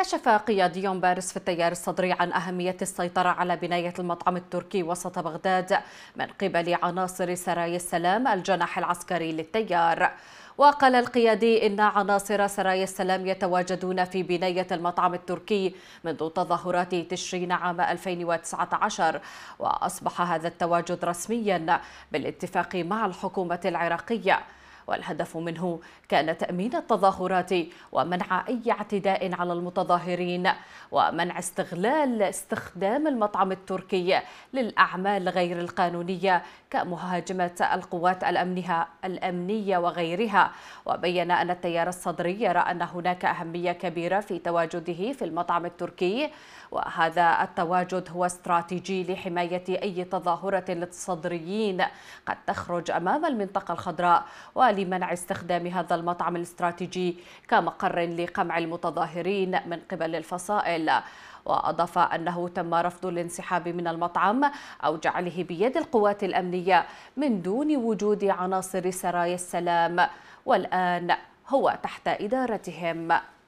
كشف قيادي بارز في التيار الصدري عن أهمية السيطرة على بناية المطعم التركي وسط بغداد من قبل عناصر سرايا السلام الجناح العسكري للتيار وقال القيادي إن عناصر سرايا السلام يتواجدون في بناية المطعم التركي منذ تظاهرات تشرين عام 2019 وأصبح هذا التواجد رسميا بالاتفاق مع الحكومة العراقية والهدف منه كان تأمين التظاهرات ومنع أي اعتداء على المتظاهرين ومنع استغلال استخدام المطعم التركي للأعمال غير القانونية كمهاجمة القوات الأمنها الأمنية وغيرها وبين أن التيار الصدري يرى أن هناك أهمية كبيرة في تواجده في المطعم التركي وهذا التواجد هو استراتيجي لحماية أي تظاهرة للصدريين قد تخرج أمام المنطقة الخضراء ولي لمنع استخدام هذا المطعم الاستراتيجي كمقر لقمع المتظاهرين من قبل الفصائل وأضاف أنه تم رفض الانسحاب من المطعم أو جعله بيد القوات الأمنية من دون وجود عناصر سرايا السلام والآن هو تحت إدارتهم